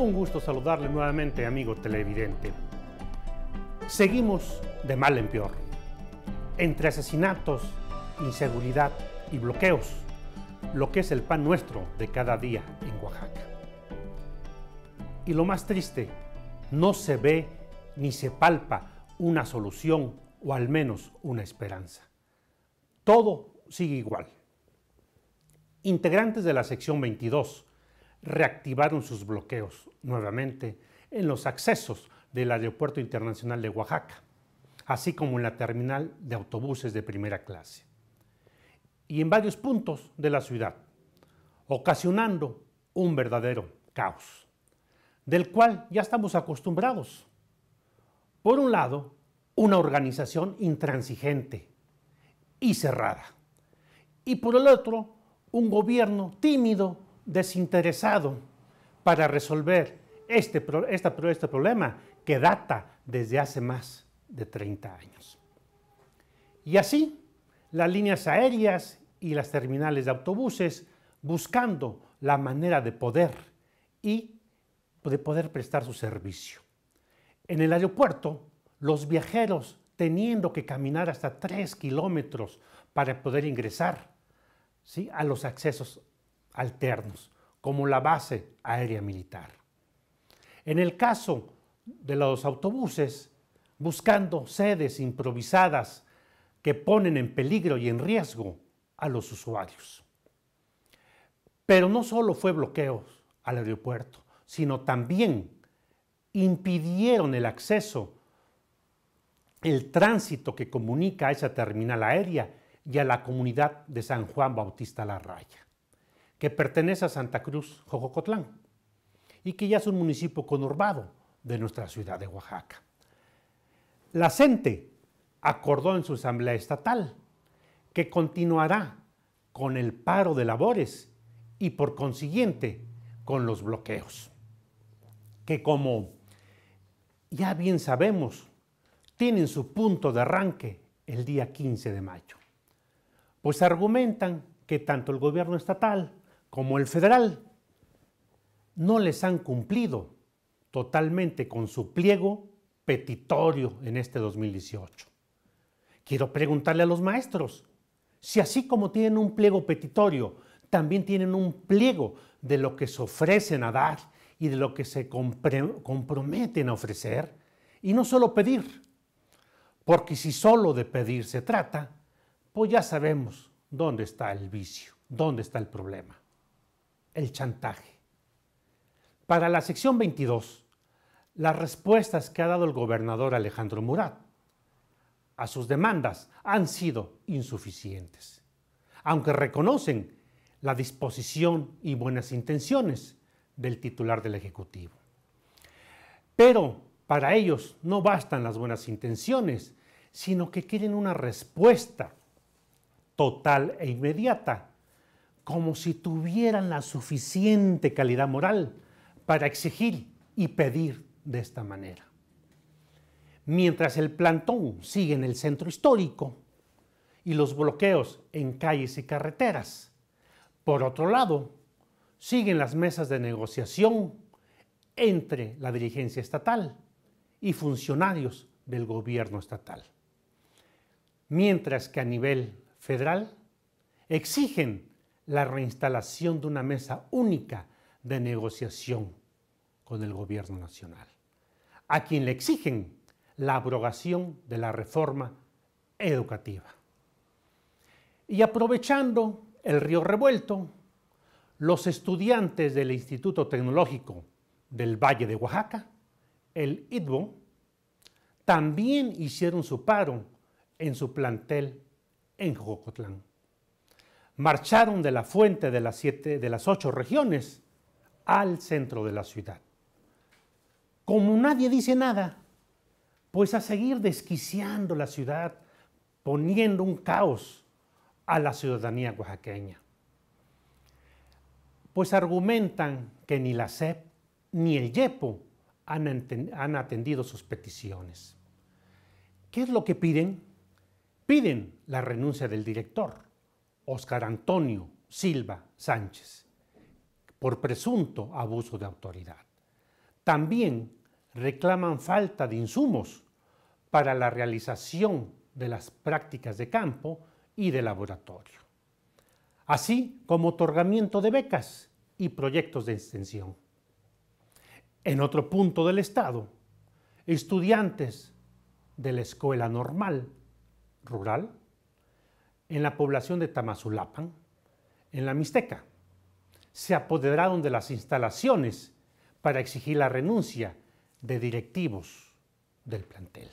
Un gusto saludarle nuevamente, amigo televidente. Seguimos de mal en peor. Entre asesinatos, inseguridad y bloqueos, lo que es el pan nuestro de cada día en Oaxaca. Y lo más triste, no se ve ni se palpa una solución o al menos una esperanza. Todo sigue igual. Integrantes de la sección 22 reactivaron sus bloqueos nuevamente en los accesos del Aeropuerto Internacional de Oaxaca, así como en la terminal de autobuses de primera clase y en varios puntos de la ciudad, ocasionando un verdadero caos, del cual ya estamos acostumbrados. Por un lado, una organización intransigente y cerrada, y por el otro, un gobierno tímido desinteresado para resolver este, este problema que data desde hace más de 30 años. Y así, las líneas aéreas y las terminales de autobuses buscando la manera de poder y de poder prestar su servicio. En el aeropuerto, los viajeros teniendo que caminar hasta 3 kilómetros para poder ingresar ¿sí? a los accesos alternos, como la base aérea militar. En el caso de los autobuses, buscando sedes improvisadas que ponen en peligro y en riesgo a los usuarios. Pero no solo fue bloqueo al aeropuerto, sino también impidieron el acceso, el tránsito que comunica a esa terminal aérea y a la comunidad de San Juan Bautista La Raya que pertenece a Santa Cruz, Jojocotlán, y que ya es un municipio conurbado de nuestra ciudad de Oaxaca. La CENTE acordó en su asamblea estatal que continuará con el paro de labores y por consiguiente con los bloqueos, que como ya bien sabemos, tienen su punto de arranque el día 15 de mayo, pues argumentan que tanto el gobierno estatal como el federal, no les han cumplido totalmente con su pliego petitorio en este 2018. Quiero preguntarle a los maestros si así como tienen un pliego petitorio, también tienen un pliego de lo que se ofrecen a dar y de lo que se comprometen a ofrecer, y no solo pedir, porque si solo de pedir se trata, pues ya sabemos dónde está el vicio, dónde está el problema el chantaje. Para la sección 22, las respuestas que ha dado el gobernador Alejandro Murat a sus demandas han sido insuficientes, aunque reconocen la disposición y buenas intenciones del titular del Ejecutivo. Pero para ellos no bastan las buenas intenciones, sino que quieren una respuesta total e inmediata como si tuvieran la suficiente calidad moral para exigir y pedir de esta manera. Mientras el plantón sigue en el centro histórico y los bloqueos en calles y carreteras, por otro lado, siguen las mesas de negociación entre la dirigencia estatal y funcionarios del gobierno estatal. Mientras que a nivel federal exigen la reinstalación de una mesa única de negociación con el gobierno nacional, a quien le exigen la abrogación de la reforma educativa. Y aprovechando el río revuelto, los estudiantes del Instituto Tecnológico del Valle de Oaxaca, el IDBO, también hicieron su paro en su plantel en Jocotlán marcharon de la fuente de las, siete, de las ocho regiones al centro de la ciudad. Como nadie dice nada, pues a seguir desquiciando la ciudad, poniendo un caos a la ciudadanía oaxaqueña. Pues argumentan que ni la SEP ni el YEPO han, atendido sus peticiones. ¿Qué es lo que piden? Piden la renuncia del director Oscar Antonio Silva Sánchez por presunto abuso de autoridad. También reclaman falta de insumos para la realización de las prácticas de campo y de laboratorio, así como otorgamiento de becas y proyectos de extensión. En otro punto del Estado, estudiantes de la escuela normal rural en la población de Tamazulapan, en la Mixteca. Se apoderaron de las instalaciones para exigir la renuncia de directivos del plantel.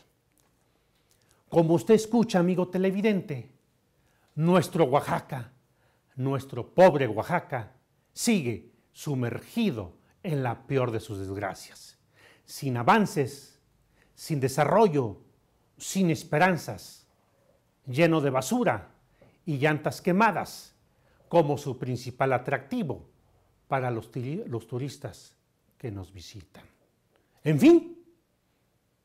Como usted escucha, amigo televidente, nuestro Oaxaca, nuestro pobre Oaxaca, sigue sumergido en la peor de sus desgracias, sin avances, sin desarrollo, sin esperanzas, lleno de basura y llantas quemadas como su principal atractivo para los, turistas que nos visitan. En fin,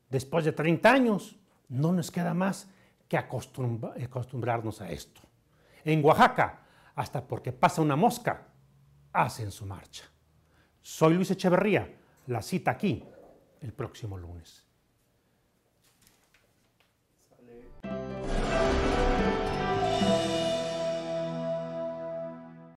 después de 30 años, no nos queda más que acostumbrarnos a esto. En Oaxaca, hasta porque pasa una mosca, hacen su marcha. Soy Luis Echeverría, la cita aquí el próximo lunes.